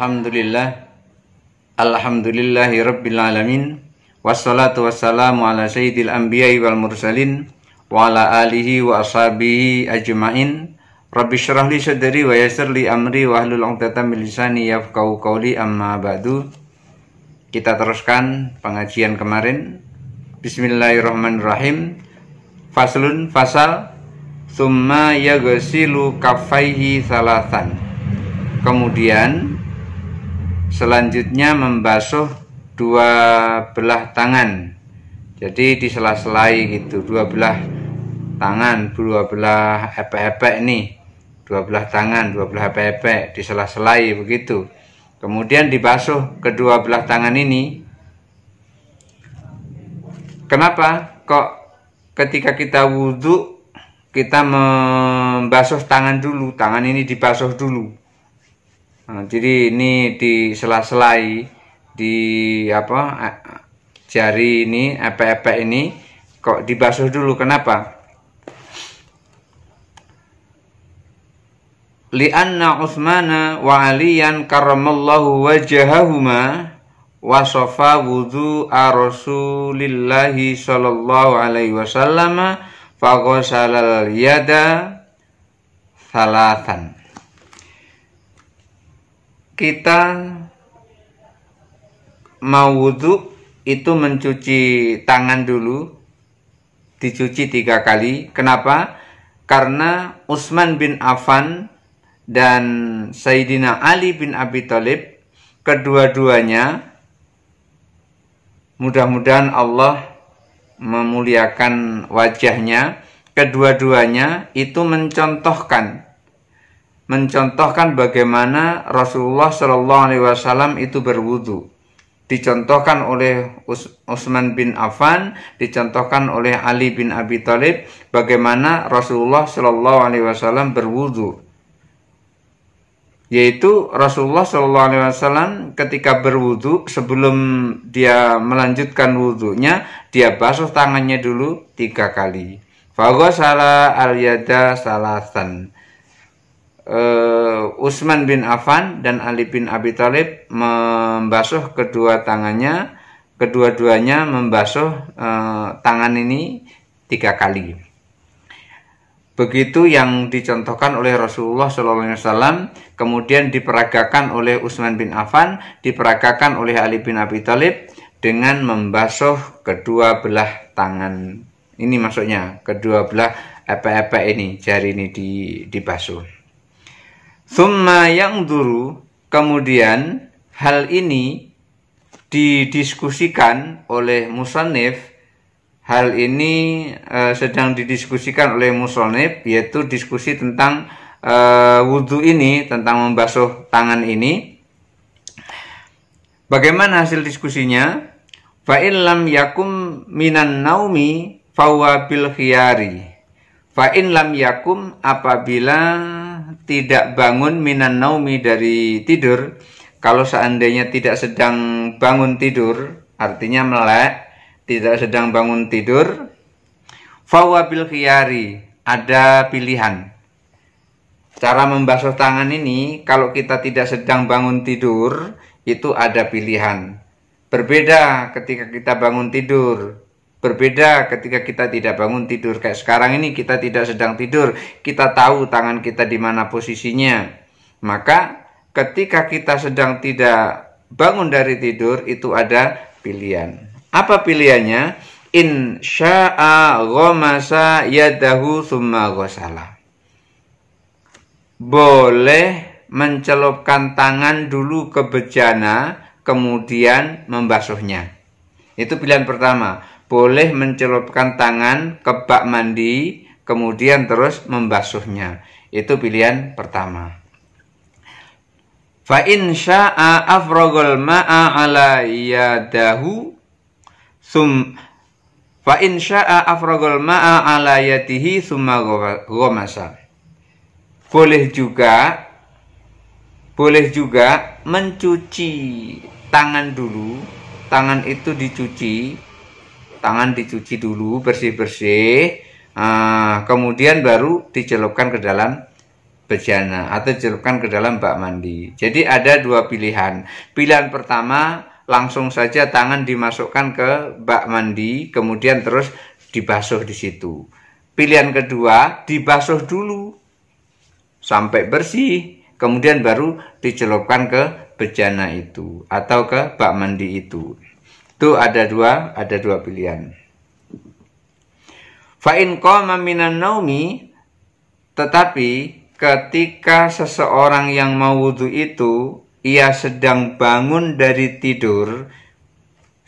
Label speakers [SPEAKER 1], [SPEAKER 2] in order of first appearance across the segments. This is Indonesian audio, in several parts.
[SPEAKER 1] Alhamdulillah Alhamdulillahi Rabbil Alamin Wassalatu wassalamu ala sayyidil anbiya wal mursalin Wa ala alihi wa ashabihi ajma'in Rabbi syrah li sadri wa yasir li amri wa ahlul angtata milisani yafkau qawli amma ba'du Kita teruskan pengajian kemarin Bismillahirrahmanirrahim Faslun fasal summa yagasilu kafaihi salatan Kemudian Selanjutnya membasuh dua belah tangan. Jadi di sela-selai gitu, dua belah tangan, dua belah epe-epe ini Dua belah tangan, dua belah epe-epe di sela-selai begitu. Kemudian dibasuh kedua belah tangan ini. Kenapa? Kok ketika kita wudhu kita membasuh tangan dulu, tangan ini dibasuh dulu. Nah, jadi ini di sela-selai di apa jari ini epek-epek ini kok dibasuh dulu kenapa? Lianna Utsmana wa Aliyan karramallahu wajhahuma wasofa wudhu Rasulillah sallallahu alaihi wasallam faghsalal yada salatan kita mau wudhu itu mencuci tangan dulu dicuci tiga kali kenapa karena Utsman bin Affan dan Sayyidina Ali bin Abi Thalib kedua-duanya mudah-mudahan Allah memuliakan wajahnya kedua-duanya itu mencontohkan mencontohkan bagaimana Rasulullah Shallallahu Alaihi Wasallam itu berwudu. Dicontohkan oleh Us Usman bin Affan, dicontohkan oleh Ali bin Abi Thalib bagaimana Rasulullah Shallallahu Alaihi Wasallam berwudu. Yaitu Rasulullah Shallallahu Alaihi Wasallam ketika berwudu sebelum dia melanjutkan wudhunya dia basuh tangannya dulu tiga kali. Fagosala al yada salasan uh, eh, Utsman bin Affan dan Ali bin Abi Thalib membasuh kedua tangannya, kedua-duanya membasuh uh, tangan ini tiga kali. Begitu yang dicontohkan oleh Rasulullah SAW, kemudian diperagakan oleh Utsman bin Affan, diperagakan oleh Ali bin Abi Thalib dengan membasuh kedua belah tangan. Ini maksudnya kedua belah epek-epek ini jari ini di, dibasuh. Thumma yang dulu kemudian hal ini didiskusikan oleh musonif hal ini e, sedang didiskusikan oleh musonif yaitu diskusi tentang e, eh, wudhu ini tentang membasuh tangan ini bagaimana hasil diskusinya fa lam yakum minan naumi fawa bil khiyari fa lam yakum apabila tidak bangun minan naumi dari tidur kalau seandainya tidak sedang bangun tidur artinya melek tidak sedang bangun tidur fawabil khiyari ada pilihan cara membasuh tangan ini kalau kita tidak sedang bangun tidur itu ada pilihan berbeda ketika kita bangun tidur Berbeda ketika kita tidak bangun tidur kayak sekarang ini kita tidak sedang tidur, kita tahu tangan kita di mana posisinya. Maka ketika kita sedang tidak bangun dari tidur itu ada pilihan. Apa pilihannya? In sya'a ghamasa yadahu summa ghasala. Boleh mencelupkan tangan dulu ke bejana kemudian membasuhnya. Itu pilihan pertama boleh mencelupkan tangan ke bak mandi, kemudian terus membasuhnya. Itu pilihan pertama. Fa in syaa ma'a ala yadahu sum fa in syaa ma'a ala yatihi summa ghamasa. Boleh juga boleh juga mencuci tangan dulu. Tangan itu dicuci tangan dicuci dulu bersih-bersih uh, kemudian baru dicelupkan ke dalam bejana atau celupkan ke dalam bak mandi jadi ada dua pilihan pilihan pertama langsung saja tangan dimasukkan ke bak mandi kemudian terus dibasuh di situ pilihan kedua dibasuh dulu sampai bersih kemudian baru dicelupkan ke bejana itu atau ke bak mandi itu itu ada dua, ada dua pilihan. in qama minan naumi tetapi ketika seseorang yang mau wudhu itu ia sedang bangun dari tidur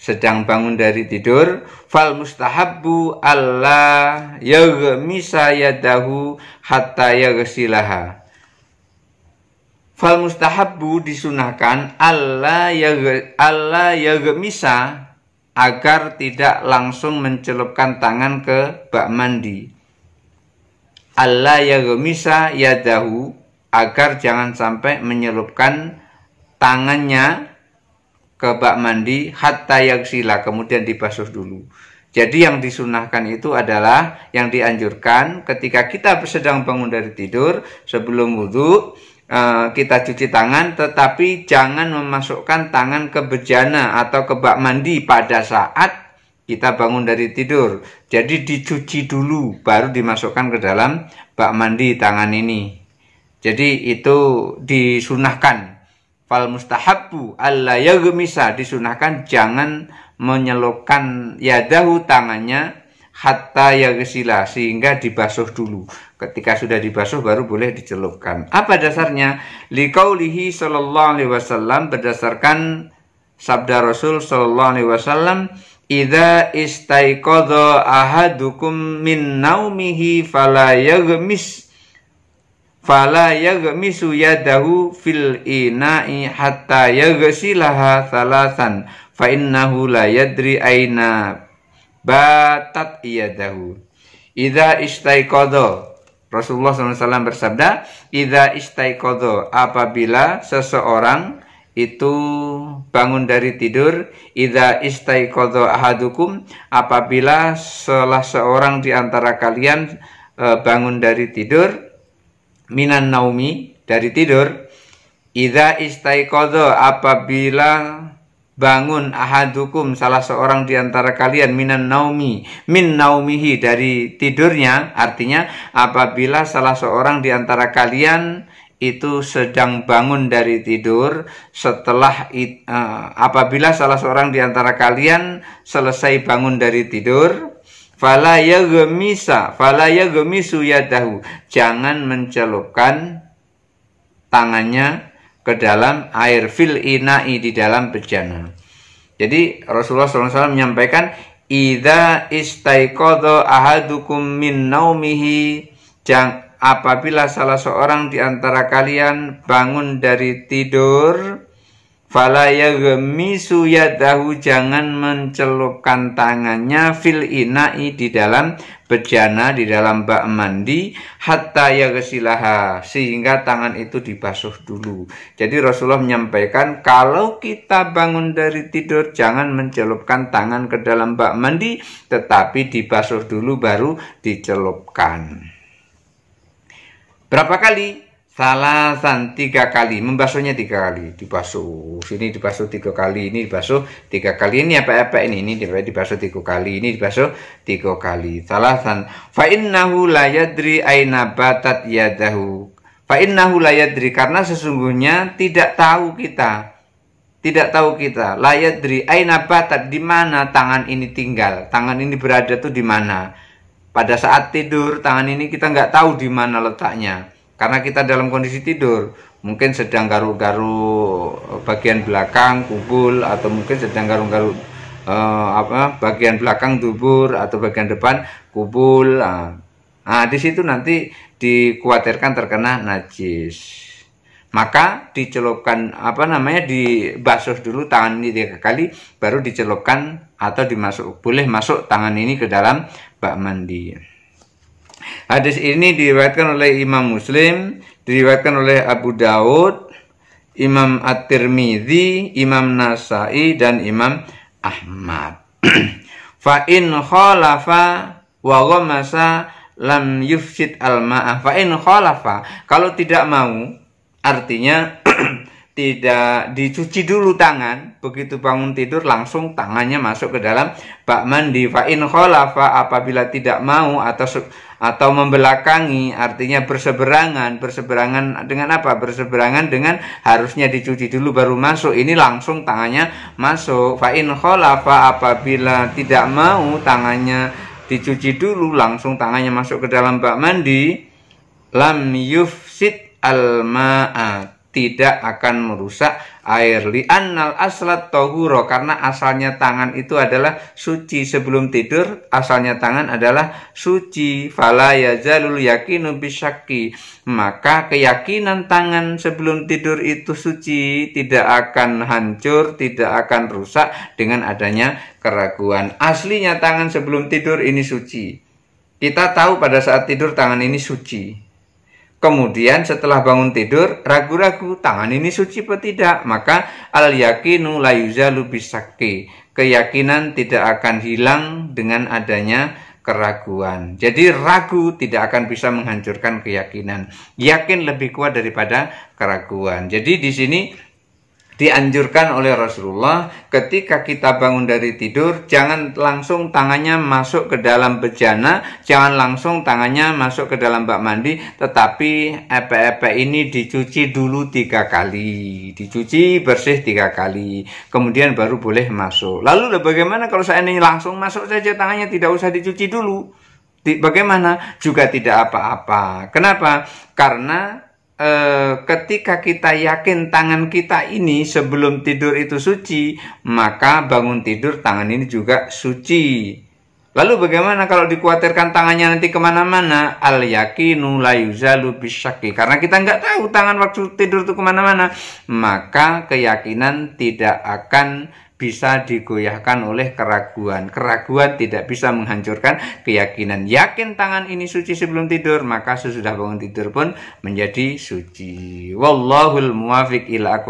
[SPEAKER 1] sedang bangun dari tidur fal mustahabbu alla yaghmisa yadahu hatta yaghsilaha fal mustahabbu disunahkan Allah ya Allah ya gemisa agar tidak langsung mencelupkan tangan ke bak mandi. Allah ya gemisa dahu agar jangan sampai menyelupkan tangannya ke bak mandi hatta yaksila kemudian dibasuh dulu. Jadi yang disunahkan itu adalah yang dianjurkan ketika kita sedang bangun dari tidur sebelum wudhu Eh, kita cuci tangan tetapi jangan memasukkan tangan ke bejana atau ke bak mandi pada saat kita bangun dari tidur. Jadi dicuci dulu baru dimasukkan ke dalam bak mandi tangan ini. Jadi itu disunahkan. Fal mustahabu alla yaghmisa disunahkan jangan menyelokkan yadahu tangannya hatta yagsila sehingga dibasuh dulu. Ketika sudah dibasuh baru boleh dicelupkan. Apa dasarnya? Liqaulihi sallallahu alaihi wasallam berdasarkan sabda Rasul sallallahu alaihi wasallam Ida istaiqadha ahadukum min naumihi fala yagmis fala yaghmisu yadahu fil ina'i hatta yaghsilaha thalathan fa innahu la yadri aina batat iyadahu. Idza istaiqadha Rasulullah SAW bersabda, "Idza istaiqadha, apabila seseorang itu bangun dari tidur, idza istaiqadha ahadukum, apabila salah seorang di antara kalian e, bangun dari tidur, minan naumi dari tidur, idza istaiqadha apabila bangun ahadukum salah seorang di antara kalian minan naumi min naumihi dari tidurnya artinya apabila salah seorang di antara kalian itu sedang bangun dari tidur setelah it, uh, apabila salah seorang di antara kalian selesai bangun dari tidur fala yagmisa fala yagmisu yadahu jangan mencelupkan tangannya ke dalam air fil inai di dalam bejana. Jadi Rasulullah SAW menyampaikan ida istaiqodo ahadukum min naumihi jang apabila salah seorang di antara kalian bangun dari tidur Fala yaghmisu tahu jangan mencelupkan tangannya fil ina'i di dalam bejana di dalam bak mandi hatta kesilaha sehingga tangan itu dibasuh dulu. Jadi Rasulullah menyampaikan kalau kita bangun dari tidur jangan mencelupkan tangan ke dalam bak mandi tetapi dibasuh dulu baru dicelupkan. Berapa kali? Salasan tiga kali, membasuhnya tiga kali, dibasuh sini dibasuh tiga kali, ini dibasuh tiga kali, ini apa apa ini, ini dibasuh tiga kali, ini dibasuh tiga kali. Salasan, fa innahu la yadri aina batat yadahu, fa innahu la karena sesungguhnya tidak tahu kita, tidak tahu kita, layadri yadri aina batat di mana tangan ini tinggal, tangan ini berada tuh di mana. Pada saat tidur tangan ini kita nggak tahu di mana letaknya karena kita dalam kondisi tidur mungkin sedang garu-garu eh, bagian belakang kumpul atau mungkin sedang garu-garu eh, apa bagian belakang dubur atau bagian depan kubul nah, nah di situ nanti dikhawatirkan terkena najis maka dicelupkan apa namanya dibasuh dulu tangan ini tiga kali baru dicelupkan atau dimasuk boleh masuk tangan ini ke dalam bak mandi Hadis ini diriwayatkan oleh Imam Muslim, diriwayatkan oleh Abu Daud, Imam At-Tirmidzi, Imam Nasai dan Imam Ahmad. fa in khalafa wa ghamasa lam yufsid al ma'a fa in khalafa kalau tidak mau artinya tidak dicuci dulu tangan begitu bangun tidur langsung tangannya masuk ke dalam bak mandi fa in khalafa apabila tidak mau atau atau membelakangi artinya berseberangan berseberangan dengan apa berseberangan dengan harusnya dicuci dulu baru masuk ini langsung tangannya masuk fa in khalafa apabila tidak mau tangannya dicuci dulu langsung tangannya masuk ke dalam bak mandi lam yufsit al maat tidak akan merusak air nal aslat tohuro karena asalnya tangan itu adalah suci sebelum tidur asalnya tangan adalah suci fala yazalul yakinu bisyaki maka keyakinan tangan sebelum tidur itu suci tidak akan hancur tidak akan rusak dengan adanya keraguan aslinya tangan sebelum tidur ini suci kita tahu pada saat tidur tangan ini suci Kemudian setelah bangun tidur, ragu-ragu tangan ini suci atau tidak. Maka al yakinu layuza lubisaki. Keyakinan tidak akan hilang dengan adanya keraguan. Jadi ragu tidak akan bisa menghancurkan keyakinan. Yakin lebih kuat daripada keraguan. Jadi di sini dianjurkan oleh Rasulullah ketika kita bangun dari tidur jangan langsung tangannya masuk ke dalam bejana jangan langsung tangannya masuk ke dalam bak mandi tetapi epe-epe ini dicuci dulu tiga kali dicuci bersih tiga kali kemudian baru boleh masuk lalu bagaimana kalau saya ini langsung masuk saja tangannya tidak usah dicuci dulu bagaimana juga tidak apa-apa kenapa karena Eh, ketika kita yakin tangan kita ini sebelum tidur itu suci, maka bangun tidur tangan ini juga suci. Lalu bagaimana kalau dikhawatirkan tangannya nanti kemana-mana? Al yakinu layuzalu bisyaki. Karena kita nggak tahu tangan waktu tidur itu kemana-mana. Maka keyakinan tidak akan bisa digoyahkan oleh keraguan. Keraguan tidak bisa menghancurkan keyakinan. Yakin tangan ini suci sebelum tidur, maka sesudah bangun tidur pun menjadi suci. Wallahul muwafiq ila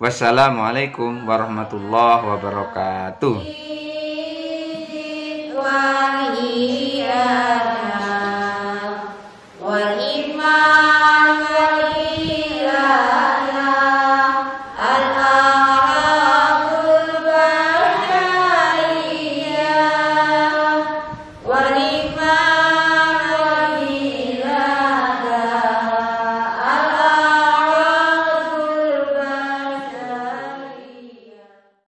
[SPEAKER 1] Wassalamualaikum warahmatullahi wabarakatuh.